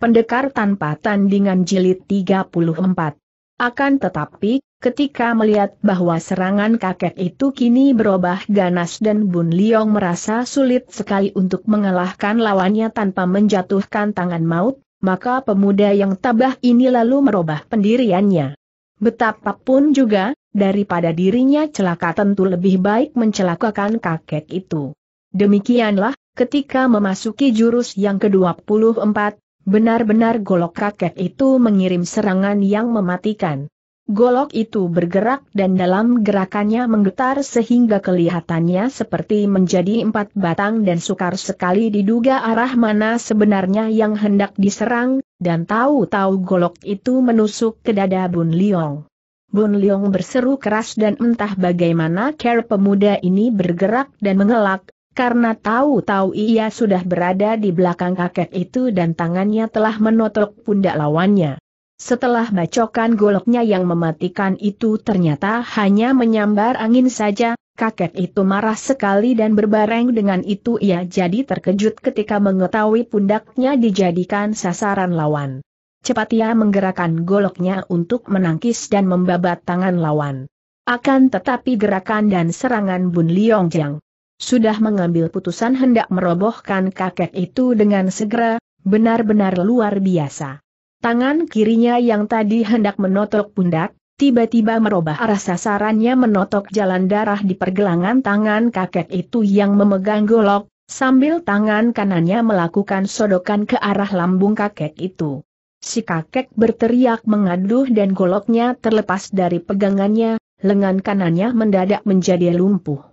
Pendekar tanpa tandingan jilid 34. Akan tetapi, ketika melihat bahwa serangan kakek itu kini berubah ganas dan Bun Liong merasa sulit sekali untuk mengalahkan lawannya tanpa menjatuhkan tangan maut, maka pemuda yang tabah ini lalu merubah pendiriannya. Betapapun juga, daripada dirinya celaka tentu lebih baik mencelakakan kakek itu. Demikianlah, ketika memasuki jurus yang ke-24, Benar-benar golok kakek itu mengirim serangan yang mematikan. Golok itu bergerak dan dalam gerakannya menggetar sehingga kelihatannya seperti menjadi empat batang dan sukar sekali diduga arah mana sebenarnya yang hendak diserang, dan tahu-tahu golok itu menusuk ke dada Bun Liong. Bun Liong berseru keras dan entah bagaimana care pemuda ini bergerak dan mengelak, karena tahu-tahu ia sudah berada di belakang kakek itu dan tangannya telah menotok pundak lawannya. Setelah bacokan goloknya yang mematikan itu ternyata hanya menyambar angin saja, kakek itu marah sekali dan berbareng dengan itu ia jadi terkejut ketika mengetahui pundaknya dijadikan sasaran lawan. Cepat ia menggerakkan goloknya untuk menangkis dan membabat tangan lawan. Akan tetapi gerakan dan serangan Bun Liong Jiang sudah mengambil putusan hendak merobohkan kakek itu dengan segera, benar-benar luar biasa. Tangan kirinya yang tadi hendak menotok pundak, tiba-tiba merubah arah sasarannya menotok jalan darah di pergelangan tangan kakek itu yang memegang golok, sambil tangan kanannya melakukan sodokan ke arah lambung kakek itu. Si kakek berteriak mengaduh dan goloknya terlepas dari pegangannya, lengan kanannya mendadak menjadi lumpuh.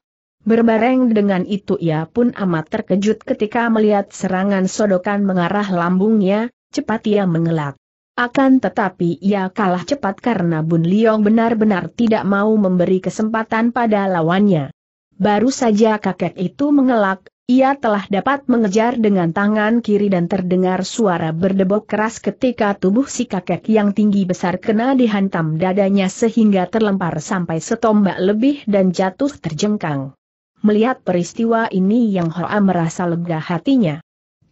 Berbareng dengan itu ia pun amat terkejut ketika melihat serangan sodokan mengarah lambungnya, cepat ia mengelak. Akan tetapi ia kalah cepat karena Bun Liong benar-benar tidak mau memberi kesempatan pada lawannya. Baru saja kakek itu mengelak, ia telah dapat mengejar dengan tangan kiri dan terdengar suara berdebok keras ketika tubuh si kakek yang tinggi besar kena dihantam dadanya sehingga terlempar sampai setombak lebih dan jatuh terjengkang. Melihat peristiwa ini yang Hoa merasa lega hatinya.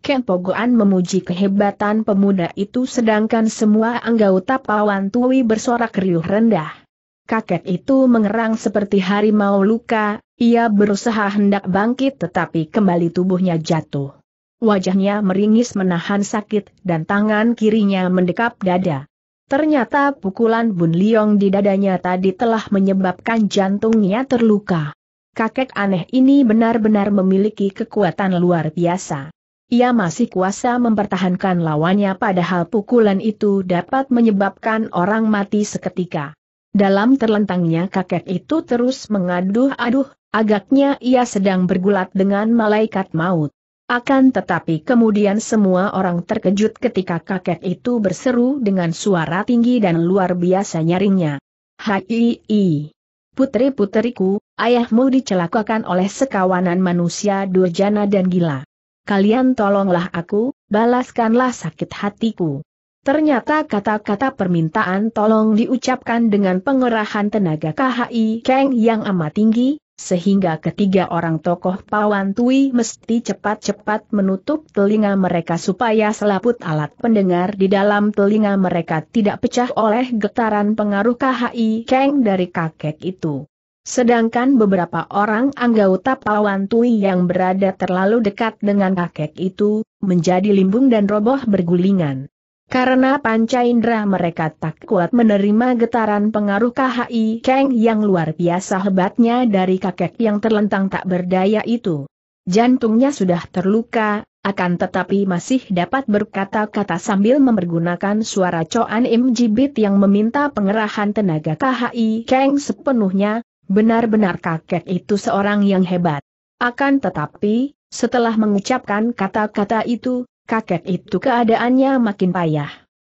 Ken Pogoan memuji kehebatan pemuda itu sedangkan semua anggota Pawan Tui bersorak riuh rendah. Kakek itu mengerang seperti harimau luka, ia berusaha hendak bangkit tetapi kembali tubuhnya jatuh. Wajahnya meringis menahan sakit dan tangan kirinya mendekap dada. Ternyata pukulan Bun Liong di dadanya tadi telah menyebabkan jantungnya terluka kakek aneh ini benar-benar memiliki kekuatan luar biasa. Ia masih kuasa mempertahankan lawannya padahal pukulan itu dapat menyebabkan orang mati seketika. Dalam terlentangnya kakek itu terus mengaduh-aduh, agaknya ia sedang bergulat dengan malaikat maut. Akan tetapi kemudian semua orang terkejut ketika kakek itu berseru dengan suara tinggi dan luar biasa nyaringnya. Hai, Putri-puteriku, ayahmu dicelakakan oleh sekawanan manusia durjana dan gila. Kalian tolonglah aku, balaskanlah sakit hatiku. Ternyata kata-kata permintaan tolong diucapkan dengan pengerahan tenaga KHI Kang yang amat tinggi, sehingga ketiga orang tokoh Pawan Tui mesti cepat-cepat menutup telinga mereka supaya selaput alat pendengar di dalam telinga mereka tidak pecah oleh getaran pengaruh KHI Keng dari kakek itu. Sedangkan beberapa orang anggota Pawan Tui yang berada terlalu dekat dengan kakek itu, menjadi limbung dan roboh bergulingan. Karena panca indera mereka tak kuat menerima getaran pengaruh KHI Kang yang luar biasa hebatnya dari kakek yang terlentang tak berdaya itu. Jantungnya sudah terluka, akan tetapi masih dapat berkata-kata sambil mempergunakan suara Coan Im Jibit yang meminta pengerahan tenaga KHI Kang sepenuhnya, benar-benar kakek itu seorang yang hebat. Akan tetapi, setelah mengucapkan kata-kata itu, kakek itu keadaannya makin payah.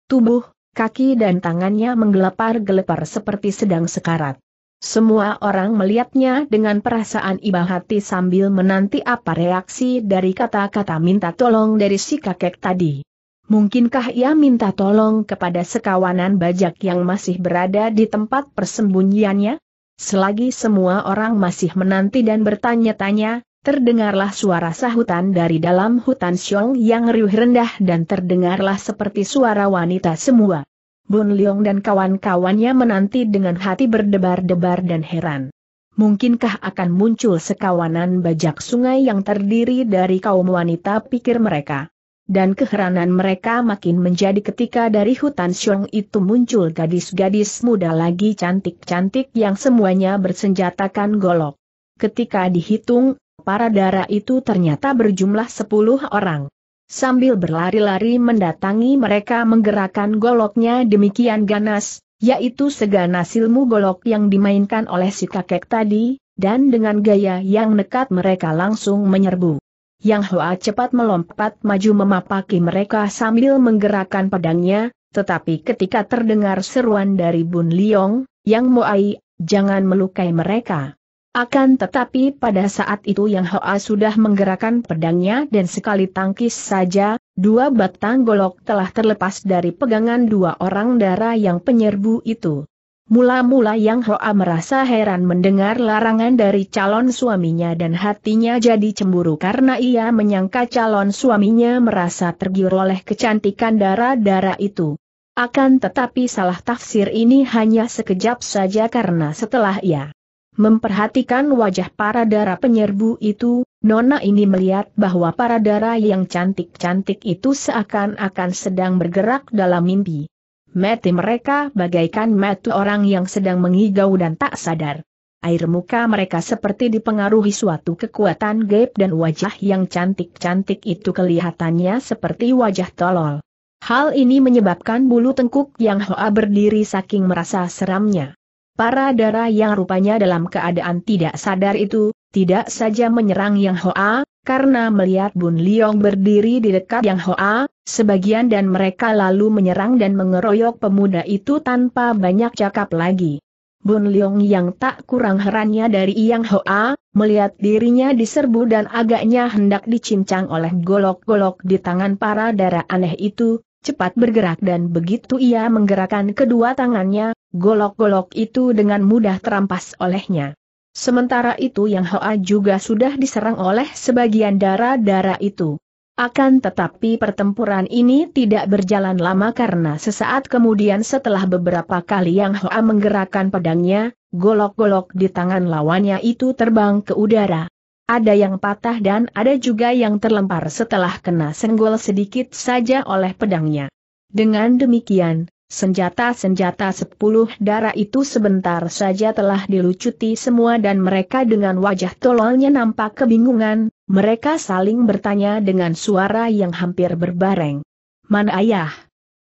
Tubuh, kaki dan tangannya menggelepar-gelepar seperti sedang sekarat. Semua orang melihatnya dengan perasaan iba hati sambil menanti apa reaksi dari kata-kata minta tolong dari si kakek tadi. Mungkinkah ia minta tolong kepada sekawanan bajak yang masih berada di tempat persembunyiannya? Selagi semua orang masih menanti dan bertanya-tanya, Terdengarlah suara sahutan dari dalam hutan Xiong yang riuh rendah dan terdengarlah seperti suara wanita semua. Bun Leong dan kawan-kawannya menanti dengan hati berdebar-debar dan heran. Mungkinkah akan muncul sekawanan bajak sungai yang terdiri dari kaum wanita pikir mereka? Dan keheranan mereka makin menjadi ketika dari hutan Xiong itu muncul gadis-gadis muda lagi cantik-cantik yang semuanya bersenjatakan golok. Ketika dihitung, para darah itu ternyata berjumlah sepuluh orang. Sambil berlari-lari mendatangi mereka menggerakkan goloknya demikian ganas, yaitu seganas ilmu golok yang dimainkan oleh si kakek tadi, dan dengan gaya yang nekat mereka langsung menyerbu. Yang Hoa cepat melompat maju memapaki mereka sambil menggerakkan pedangnya, tetapi ketika terdengar seruan dari Bun Liong, Yang Moai, jangan melukai mereka. Akan tetapi pada saat itu Yang Hoa sudah menggerakkan pedangnya dan sekali tangkis saja, dua batang golok telah terlepas dari pegangan dua orang darah yang penyerbu itu. Mula-mula Yang Hoa merasa heran mendengar larangan dari calon suaminya dan hatinya jadi cemburu karena ia menyangka calon suaminya merasa tergiur oleh kecantikan darah-darah itu. Akan tetapi salah tafsir ini hanya sekejap saja karena setelah ia Memperhatikan wajah para dara penyerbu itu, Nona ini melihat bahwa para dara yang cantik-cantik itu seakan-akan sedang bergerak dalam mimpi. Mati mereka bagaikan mati orang yang sedang mengigau dan tak sadar. Air muka mereka seperti dipengaruhi suatu kekuatan gaib dan wajah yang cantik-cantik itu kelihatannya seperti wajah tolol. Hal ini menyebabkan bulu tengkuk yang Hoa berdiri saking merasa seramnya. Para darah yang rupanya dalam keadaan tidak sadar itu, tidak saja menyerang Yang Hoa, karena melihat Bun Liong berdiri di dekat Yang Hoa, sebagian dan mereka lalu menyerang dan mengeroyok pemuda itu tanpa banyak cakap lagi. Bun Liong yang tak kurang herannya dari Yang Hoa, melihat dirinya diserbu dan agaknya hendak dicincang oleh golok-golok di tangan para darah aneh itu, cepat bergerak dan begitu ia menggerakkan kedua tangannya, golok-golok itu dengan mudah terampas olehnya. Sementara itu yang Hoa juga sudah diserang oleh sebagian darah-darah itu. Akan tetapi pertempuran ini tidak berjalan lama karena sesaat kemudian setelah beberapa kali Yang Hoa menggerakkan pedangnya, golok-golok di tangan lawannya itu terbang ke udara. Ada yang patah dan ada juga yang terlempar setelah kena senggol sedikit saja oleh pedangnya. Dengan demikian, Senjata-senjata sepuluh darah itu sebentar saja telah dilucuti semua dan mereka dengan wajah tololnya nampak kebingungan, mereka saling bertanya dengan suara yang hampir berbareng. Mana ayah?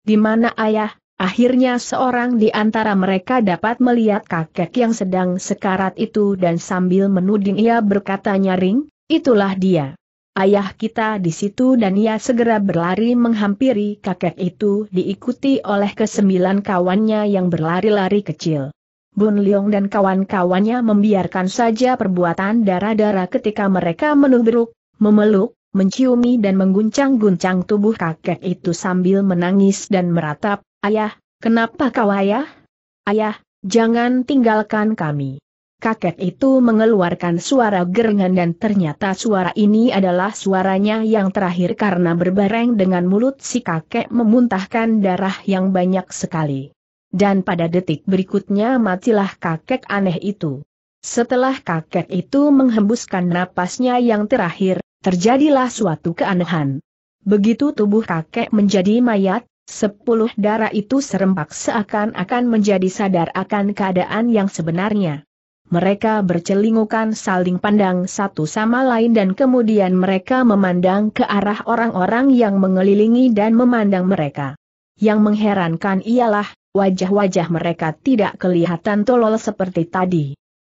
Di mana ayah? Akhirnya seorang di antara mereka dapat melihat kakek yang sedang sekarat itu dan sambil menuding ia berkata nyaring, itulah dia ayah kita di situ dan ia segera berlari menghampiri kakek itu diikuti oleh kesembilan kawannya yang berlari-lari kecil. Bun Leong dan kawan-kawannya membiarkan saja perbuatan darah-darah ketika mereka menubruk, memeluk, menciumi dan mengguncang-guncang tubuh kakek itu sambil menangis dan meratap, Ayah, kenapa kau ayah? Ayah, jangan tinggalkan kami kakek itu mengeluarkan suara gerengan dan ternyata suara ini adalah suaranya yang terakhir karena berbareng dengan mulut si kakek memuntahkan darah yang banyak sekali. Dan pada detik berikutnya matilah kakek aneh itu. Setelah kakek itu menghembuskan napasnya yang terakhir, terjadilah suatu keanehan. Begitu tubuh kakek menjadi mayat, sepuluh darah itu serempak seakan-akan menjadi sadar akan keadaan yang sebenarnya. Mereka bercelingukan saling pandang satu sama lain dan kemudian mereka memandang ke arah orang-orang yang mengelilingi dan memandang mereka. Yang mengherankan ialah, wajah-wajah mereka tidak kelihatan tolol seperti tadi.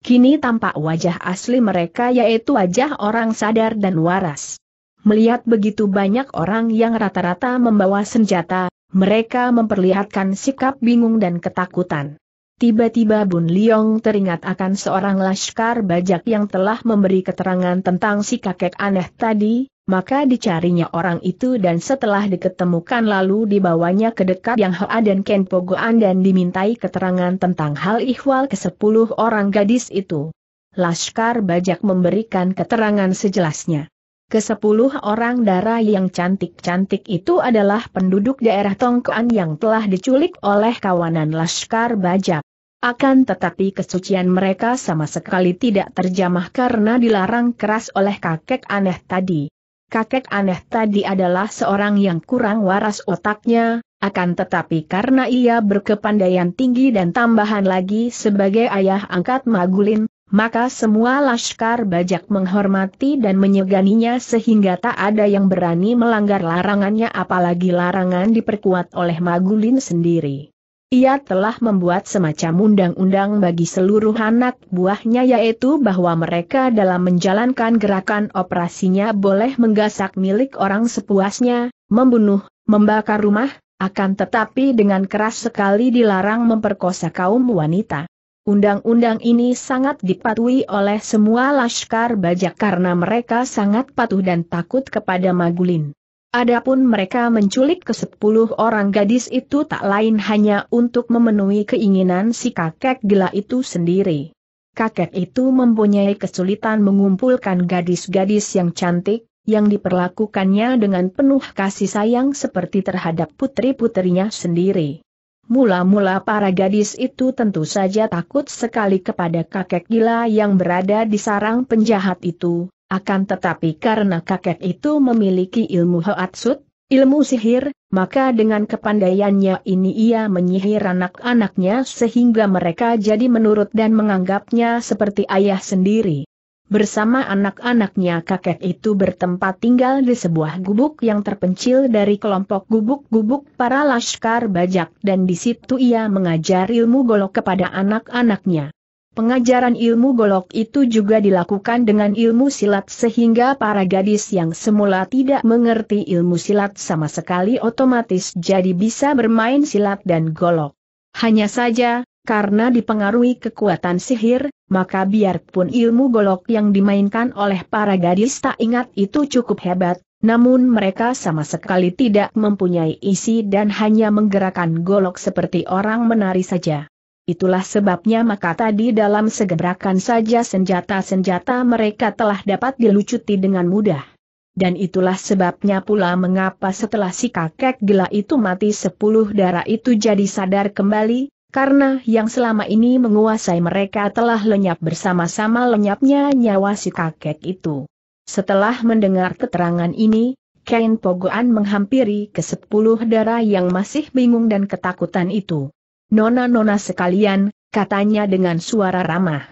Kini tampak wajah asli mereka yaitu wajah orang sadar dan waras. Melihat begitu banyak orang yang rata-rata membawa senjata, mereka memperlihatkan sikap bingung dan ketakutan. Tiba-tiba Bun Liong teringat akan seorang laskar bajak yang telah memberi keterangan tentang si kakek aneh tadi, maka dicarinya orang itu dan setelah diketemukan lalu dibawanya ke dekat Yang Hoa dan Ken Pogoan dan dimintai keterangan tentang hal ihwal ke sepuluh orang gadis itu. Laskar bajak memberikan keterangan sejelasnya. Kesepuluh orang darah yang cantik-cantik itu adalah penduduk daerah Tongkoan yang telah diculik oleh kawanan Laskar Bajak. Akan tetapi kesucian mereka sama sekali tidak terjamah karena dilarang keras oleh kakek aneh tadi. Kakek aneh tadi adalah seorang yang kurang waras otaknya, akan tetapi karena ia berkepandaian tinggi dan tambahan lagi sebagai ayah angkat Magulin, maka semua laskar bajak menghormati dan menyeganinya sehingga tak ada yang berani melanggar larangannya apalagi larangan diperkuat oleh Magulin sendiri. Ia telah membuat semacam undang-undang bagi seluruh anak buahnya yaitu bahwa mereka dalam menjalankan gerakan operasinya boleh menggasak milik orang sepuasnya, membunuh, membakar rumah, akan tetapi dengan keras sekali dilarang memperkosa kaum wanita. Undang-undang ini sangat dipatuhi oleh semua laskar bajak karena mereka sangat patuh dan takut kepada Magulin. Adapun mereka menculik ke sepuluh orang gadis itu tak lain hanya untuk memenuhi keinginan si kakek gila itu sendiri. Kakek itu mempunyai kesulitan mengumpulkan gadis-gadis yang cantik, yang diperlakukannya dengan penuh kasih sayang seperti terhadap putri-putrinya sendiri. Mula-mula para gadis itu tentu saja takut sekali kepada kakek gila yang berada di sarang penjahat itu, akan tetapi karena kakek itu memiliki ilmu hoatsut, ilmu sihir, maka dengan kepandaiannya ini ia menyihir anak-anaknya sehingga mereka jadi menurut dan menganggapnya seperti ayah sendiri. Bersama anak-anaknya kakek itu bertempat tinggal di sebuah gubuk yang terpencil dari kelompok gubuk-gubuk para laskar bajak dan di situ ia mengajar ilmu golok kepada anak-anaknya. Pengajaran ilmu golok itu juga dilakukan dengan ilmu silat sehingga para gadis yang semula tidak mengerti ilmu silat sama sekali otomatis jadi bisa bermain silat dan golok. Hanya saja, karena dipengaruhi kekuatan sihir, maka biarpun ilmu golok yang dimainkan oleh para gadis tak ingat itu cukup hebat, namun mereka sama sekali tidak mempunyai isi dan hanya menggerakkan golok seperti orang menari saja. Itulah sebabnya maka tadi dalam segebrakan saja senjata-senjata mereka telah dapat dilucuti dengan mudah. Dan itulah sebabnya pula mengapa setelah si kakek gila itu mati sepuluh darah itu jadi sadar kembali, karena yang selama ini menguasai mereka telah lenyap bersama-sama lenyapnya nyawa si kakek itu. Setelah mendengar keterangan ini, Kain Pogoan menghampiri ke sepuluh darah yang masih bingung dan ketakutan itu. Nona-nona sekalian, katanya dengan suara ramah.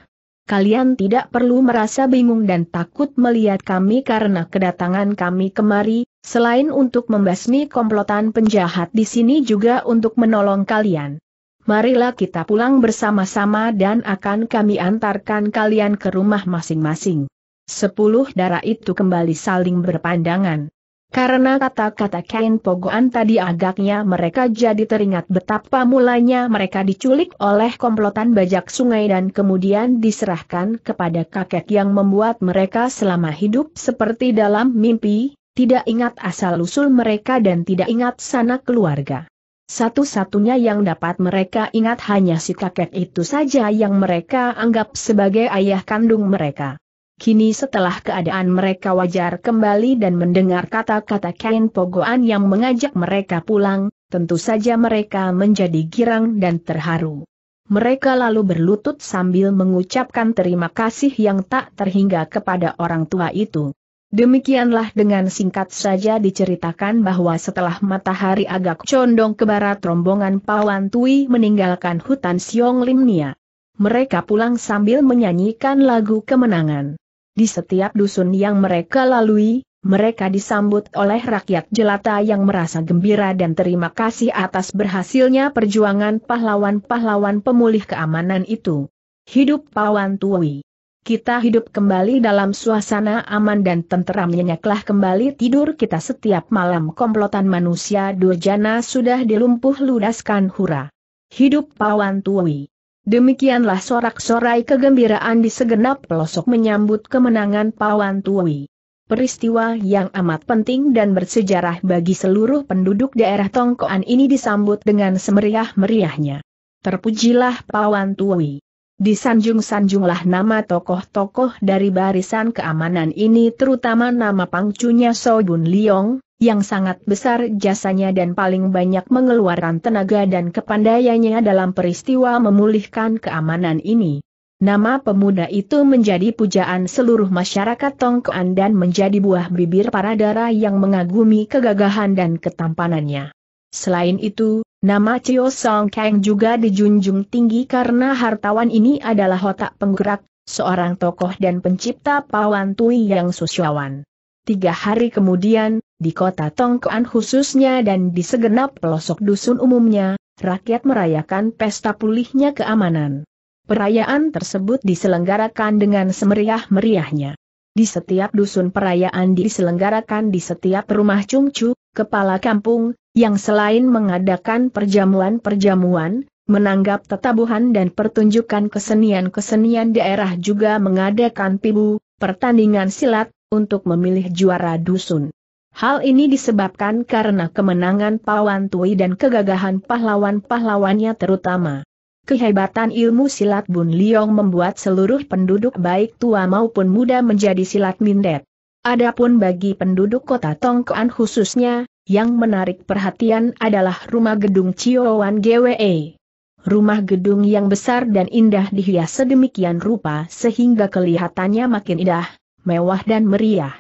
Kalian tidak perlu merasa bingung dan takut melihat kami karena kedatangan kami kemari, selain untuk membasmi komplotan penjahat di sini juga untuk menolong kalian. Marilah kita pulang bersama-sama dan akan kami antarkan kalian ke rumah masing-masing. Sepuluh darah itu kembali saling berpandangan. Karena kata-kata kain pogoan tadi agaknya mereka jadi teringat betapa mulanya mereka diculik oleh komplotan bajak sungai dan kemudian diserahkan kepada kakek yang membuat mereka selama hidup seperti dalam mimpi, tidak ingat asal-usul mereka dan tidak ingat sana keluarga. Satu-satunya yang dapat mereka ingat hanya si kakek itu saja yang mereka anggap sebagai ayah kandung mereka. Kini setelah keadaan mereka wajar kembali dan mendengar kata-kata Kain Pogoan yang mengajak mereka pulang, tentu saja mereka menjadi girang dan terharu. Mereka lalu berlutut sambil mengucapkan terima kasih yang tak terhingga kepada orang tua itu. Demikianlah dengan singkat saja diceritakan bahwa setelah matahari agak condong ke barat rombongan Pawan Tui meninggalkan hutan Siong Limnia. Mereka pulang sambil menyanyikan lagu kemenangan. Di setiap dusun yang mereka lalui, mereka disambut oleh rakyat jelata yang merasa gembira dan terima kasih atas berhasilnya perjuangan pahlawan-pahlawan pemulih keamanan itu. Hidup Pawan Tuwi. Kita hidup kembali dalam suasana aman dan tenteram nyenyaklah kembali tidur kita setiap malam komplotan manusia durjana sudah dilumpuh ludaskan hura. Hidup Pawan Tuwi. Demikianlah sorak-sorai kegembiraan di segenap pelosok menyambut kemenangan Pawan Tui. Peristiwa yang amat penting dan bersejarah bagi seluruh penduduk daerah Tongkoan ini disambut dengan semeriah-meriahnya. Terpujilah Pawan Tui. Disanjung-sanjunglah nama tokoh-tokoh dari barisan keamanan ini terutama nama pangcunya Sobun Bun Liong, yang sangat besar jasanya dan paling banyak mengeluarkan tenaga dan kepandaiannya dalam peristiwa memulihkan keamanan ini. Nama pemuda itu menjadi pujaan seluruh masyarakat Tongkoan dan menjadi buah bibir para darah yang mengagumi kegagahan dan ketampanannya. Selain itu, nama Chio Song Kang juga dijunjung tinggi karena hartawan ini adalah otak penggerak, seorang tokoh dan pencipta Pawan Tui yang susyawan. Tiga hari kemudian, di kota Tongkoan khususnya dan di segenap pelosok dusun umumnya, rakyat merayakan pesta pulihnya keamanan. Perayaan tersebut diselenggarakan dengan semeriah-meriahnya. Di setiap dusun perayaan diselenggarakan di setiap rumah cungcu, kepala kampung, yang selain mengadakan perjamuan-perjamuan, menanggap tetabuhan dan pertunjukan kesenian-kesenian daerah juga mengadakan pibu, pertandingan silat, untuk memilih juara dusun. Hal ini disebabkan karena kemenangan Pawan Tui dan kegagahan pahlawan-pahlawannya terutama. Kehebatan ilmu silat Bun Liong membuat seluruh penduduk baik tua maupun muda menjadi silat mindet. Adapun bagi penduduk kota Tongkoan khususnya, yang menarik perhatian adalah rumah gedung Chiowan GWE. Rumah gedung yang besar dan indah dihias sedemikian rupa sehingga kelihatannya makin indah, mewah dan meriah.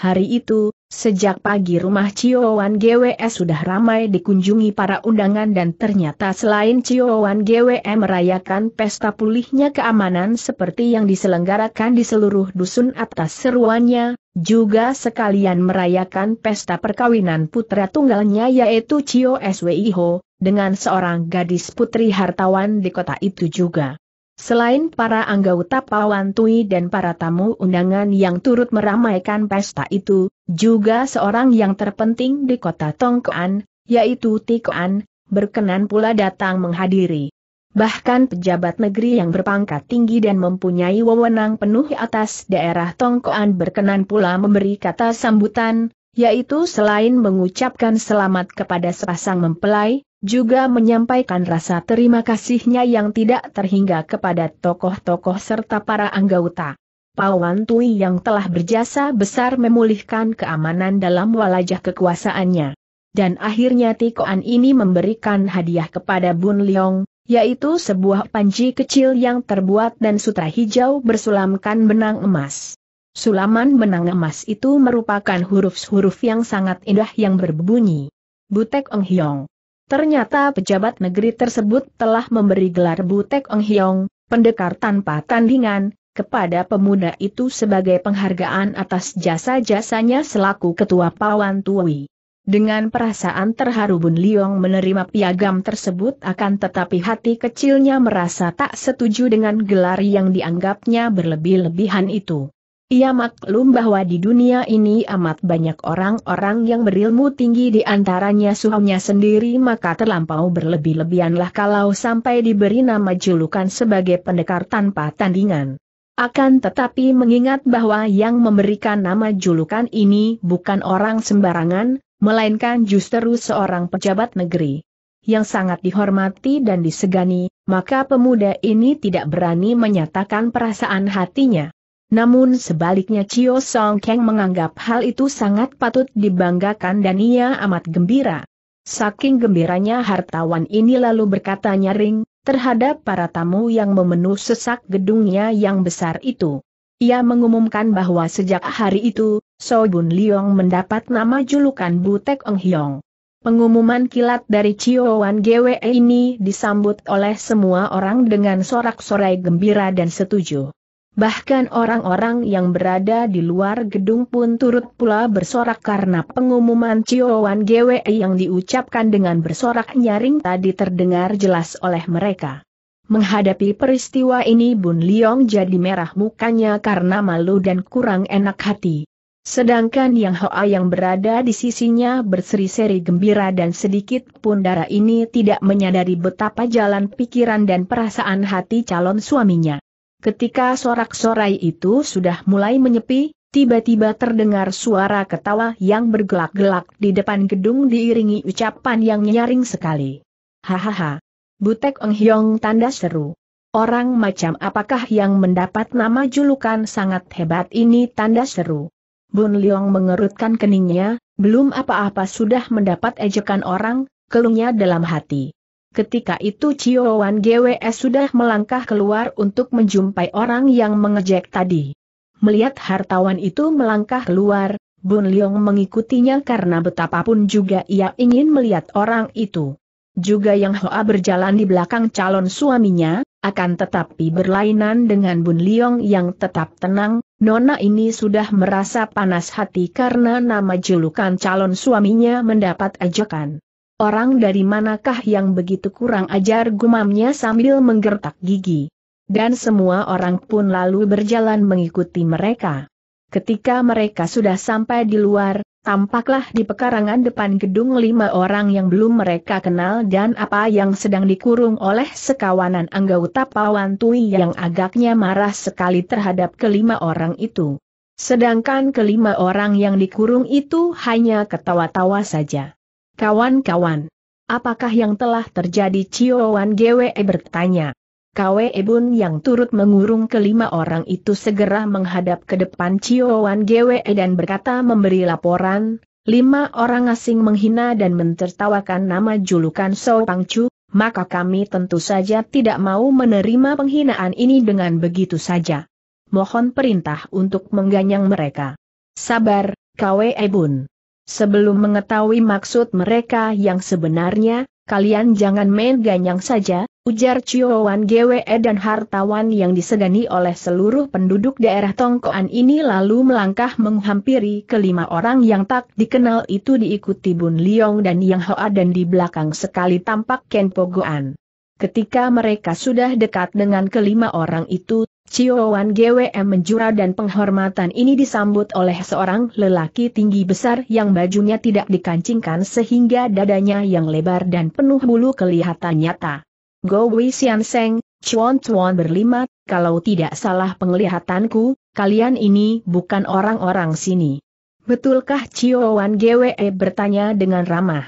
Hari itu, Sejak pagi rumah Wan GWS e sudah ramai dikunjungi para undangan dan ternyata selain Wan GWS e merayakan pesta pulihnya keamanan seperti yang diselenggarakan di seluruh dusun atas seruannya, juga sekalian merayakan pesta perkawinan putra tunggalnya yaitu Cio SWIHO, dengan seorang gadis putri hartawan di kota itu juga. Selain para anggota Pawan Tui dan para tamu undangan yang turut meramaikan pesta itu, juga seorang yang terpenting di kota Tongkoan, yaitu Tikoan, berkenan pula datang menghadiri. Bahkan pejabat negeri yang berpangkat tinggi dan mempunyai wewenang penuh atas daerah Tongkoan berkenan pula memberi kata sambutan, yaitu selain mengucapkan selamat kepada sepasang mempelai, juga menyampaikan rasa terima kasihnya yang tidak terhingga kepada tokoh-tokoh serta para anggota. Pawan Tui yang telah berjasa besar memulihkan keamanan dalam walajah kekuasaannya. Dan akhirnya Tikoan ini memberikan hadiah kepada Bun Leong, yaitu sebuah panji kecil yang terbuat dan sutra hijau bersulamkan benang emas. Sulaman benang emas itu merupakan huruf-huruf yang sangat indah yang berbunyi. Butek Eng Hiong. Ternyata pejabat negeri tersebut telah memberi gelar Butek Ong Hiong, pendekar tanpa tandingan, kepada pemuda itu sebagai penghargaan atas jasa-jasanya selaku ketua Pawan Tui. Dengan perasaan terharu Bun Liong menerima piagam tersebut akan tetapi hati kecilnya merasa tak setuju dengan gelar yang dianggapnya berlebih-lebihan itu. Ia maklum bahwa di dunia ini amat banyak orang-orang yang berilmu tinggi di antaranya suhunya sendiri maka terlampau berlebih-lebihanlah kalau sampai diberi nama julukan sebagai pendekar tanpa tandingan. Akan tetapi mengingat bahwa yang memberikan nama julukan ini bukan orang sembarangan, melainkan justru seorang pejabat negeri yang sangat dihormati dan disegani, maka pemuda ini tidak berani menyatakan perasaan hatinya. Namun sebaliknya Chio Song Kang menganggap hal itu sangat patut dibanggakan dan ia amat gembira. Saking gembiranya hartawan ini lalu berkata nyaring, terhadap para tamu yang memenuh sesak gedungnya yang besar itu. Ia mengumumkan bahwa sejak hari itu, So Bun Liong mendapat nama julukan Butek Eng Hiong. Pengumuman kilat dari Chio Wan GWE ini disambut oleh semua orang dengan sorak-sorai gembira dan setuju. Bahkan orang-orang yang berada di luar gedung pun turut pula bersorak karena pengumuman Ciowan GWE yang diucapkan dengan bersorak nyaring tadi terdengar jelas oleh mereka. Menghadapi peristiwa ini Bun Liong jadi merah mukanya karena malu dan kurang enak hati. Sedangkan Yang Hoa yang berada di sisinya berseri-seri gembira dan sedikit pun darah ini tidak menyadari betapa jalan pikiran dan perasaan hati calon suaminya. Ketika sorak-sorai itu sudah mulai menyepi, tiba-tiba terdengar suara ketawa yang bergelak-gelak di depan gedung diiringi ucapan yang nyaring sekali. Hahaha. Butek Eng Hyong tanda seru. Orang macam apakah yang mendapat nama julukan sangat hebat ini tanda seru. Bun Leong mengerutkan keningnya, belum apa-apa sudah mendapat ejekan orang, keluhnya dalam hati. Ketika itu Wan GWS sudah melangkah keluar untuk menjumpai orang yang mengejek tadi. Melihat hartawan itu melangkah keluar, Bun Leong mengikutinya karena betapapun juga ia ingin melihat orang itu. Juga Yang Hoa berjalan di belakang calon suaminya, akan tetapi berlainan dengan Bun Leong yang tetap tenang, Nona ini sudah merasa panas hati karena nama julukan calon suaminya mendapat ajakan. Orang dari manakah yang begitu kurang ajar gumamnya sambil menggertak gigi. Dan semua orang pun lalu berjalan mengikuti mereka. Ketika mereka sudah sampai di luar, tampaklah di pekarangan depan gedung lima orang yang belum mereka kenal dan apa yang sedang dikurung oleh sekawanan anggota Pawantui yang agaknya marah sekali terhadap kelima orang itu. Sedangkan kelima orang yang dikurung itu hanya ketawa-tawa saja. Kawan-kawan, apakah yang telah terjadi Ciowan GWE bertanya. Kwe Bun yang turut mengurung kelima orang itu segera menghadap ke depan Ciowan GWE dan berkata memberi laporan, lima orang asing menghina dan mentertawakan nama julukan So Chu, maka kami tentu saja tidak mau menerima penghinaan ini dengan begitu saja. Mohon perintah untuk mengganyang mereka. Sabar, Kwe Bun. Sebelum mengetahui maksud mereka yang sebenarnya, kalian jangan main ganyang saja, ujar Ciowan GWE dan hartawan yang disegani oleh seluruh penduduk daerah Tongkoan ini lalu melangkah menghampiri kelima orang yang tak dikenal itu diikuti Bun Liong dan Yang Hoa dan di belakang sekali tampak Ken Pogoan. Ketika mereka sudah dekat dengan kelima orang itu, Cioan GWM menjura dan penghormatan ini disambut oleh seorang lelaki tinggi besar yang bajunya tidak dikancingkan sehingga dadanya yang lebar dan penuh bulu kelihatan nyata. Go Wei Xian Seng, Chuan Chuan berlima, kalau tidak salah penglihatanku, kalian ini bukan orang-orang sini. Betulkah Cioan GWE bertanya dengan ramah?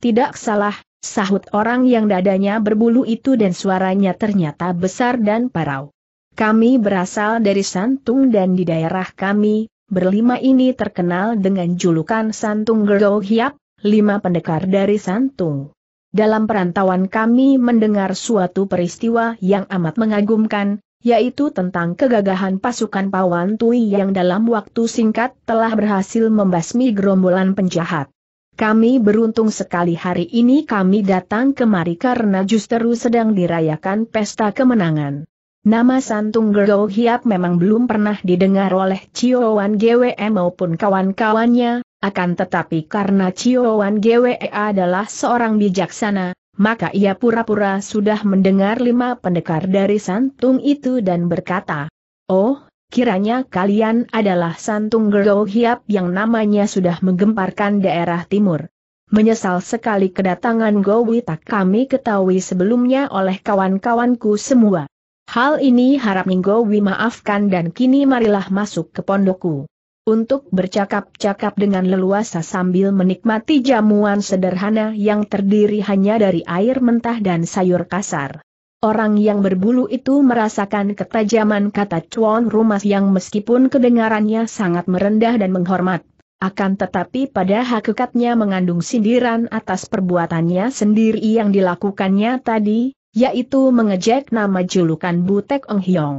Tidak salah, sahut orang yang dadanya berbulu itu dan suaranya ternyata besar dan parau. Kami berasal dari Santung dan di daerah kami, berlima ini terkenal dengan julukan Santung Gerdo Hiap, lima pendekar dari Santung. Dalam perantauan kami mendengar suatu peristiwa yang amat mengagumkan, yaitu tentang kegagahan pasukan Pawan Tui yang dalam waktu singkat telah berhasil membasmi gerombolan penjahat. Kami beruntung sekali hari ini kami datang kemari karena justru sedang dirayakan pesta kemenangan. Nama Santung Gerou Hiap memang belum pernah didengar oleh Cioan GWE maupun kawan-kawannya, akan tetapi karena Cioan GWE adalah seorang bijaksana, maka ia pura-pura sudah mendengar lima pendekar dari Santung itu dan berkata, Oh, kiranya kalian adalah Santung Gerou Hiap yang namanya sudah menggemparkan daerah timur. Menyesal sekali kedatangan Gowita kami ketahui sebelumnya oleh kawan-kawanku semua. Hal ini harap Ninggowi maafkan dan kini marilah masuk ke pondokku. Untuk bercakap-cakap dengan leluasa sambil menikmati jamuan sederhana yang terdiri hanya dari air mentah dan sayur kasar. Orang yang berbulu itu merasakan ketajaman kata cuan rumah yang meskipun kedengarannya sangat merendah dan menghormat, akan tetapi pada hakikatnya mengandung sindiran atas perbuatannya sendiri yang dilakukannya tadi, yaitu mengejek nama julukan Butek Eng Hiong.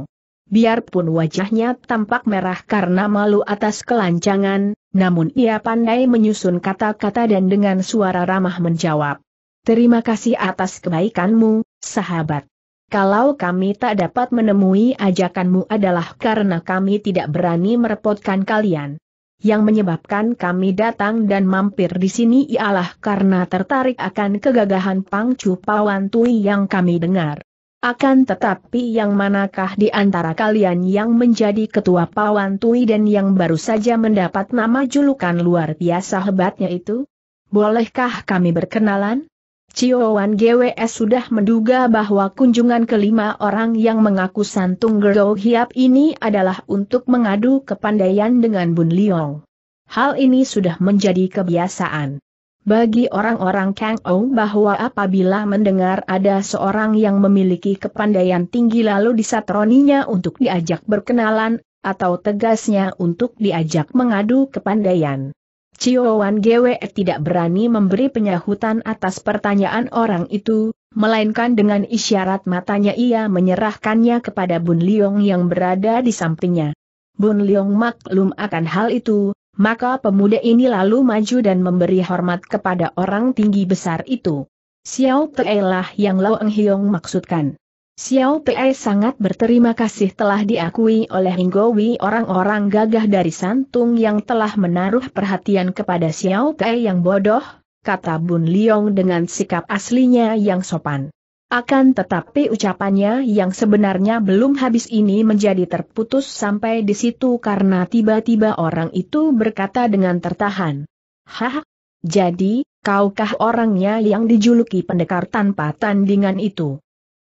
Biarpun wajahnya tampak merah karena malu atas kelancangan, namun ia pandai menyusun kata-kata dan dengan suara ramah menjawab. Terima kasih atas kebaikanmu, sahabat. Kalau kami tak dapat menemui ajakanmu adalah karena kami tidak berani merepotkan kalian. Yang menyebabkan kami datang dan mampir di sini ialah karena tertarik akan kegagahan Pangcu Tui yang kami dengar. Akan tetapi yang manakah di antara kalian yang menjadi ketua Pawan Tui dan yang baru saja mendapat nama julukan luar biasa hebatnya itu? Bolehkah kami berkenalan? Cioan GWS sudah menduga bahwa kunjungan kelima orang yang mengaku Santung Gerdo Hiap ini adalah untuk mengadu kepandaian dengan Bun Liong. Hal ini sudah menjadi kebiasaan. Bagi orang-orang Kang Ou bahwa apabila mendengar ada seorang yang memiliki kepandaian tinggi lalu disatroninya untuk diajak berkenalan, atau tegasnya untuk diajak mengadu kepandaian Cioan GWE tidak berani memberi penyahutan atas pertanyaan orang itu, melainkan dengan isyarat matanya ia menyerahkannya kepada Bun Liong yang berada di sampingnya. Bun Liong maklum akan hal itu, maka pemuda ini lalu maju dan memberi hormat kepada orang tinggi besar itu. Xiao Te lah yang Lo Eng Hiong maksudkan. Xiao Pei sangat berterima kasih telah diakui oleh Hinggowi orang-orang gagah dari Santung yang telah menaruh perhatian kepada Xiao Pei yang bodoh, kata Bun Liong dengan sikap aslinya yang sopan. Akan tetapi ucapannya yang sebenarnya belum habis ini menjadi terputus sampai di situ karena tiba-tiba orang itu berkata dengan tertahan. Hah? Jadi, kaukah orangnya yang dijuluki pendekar tanpa tandingan itu?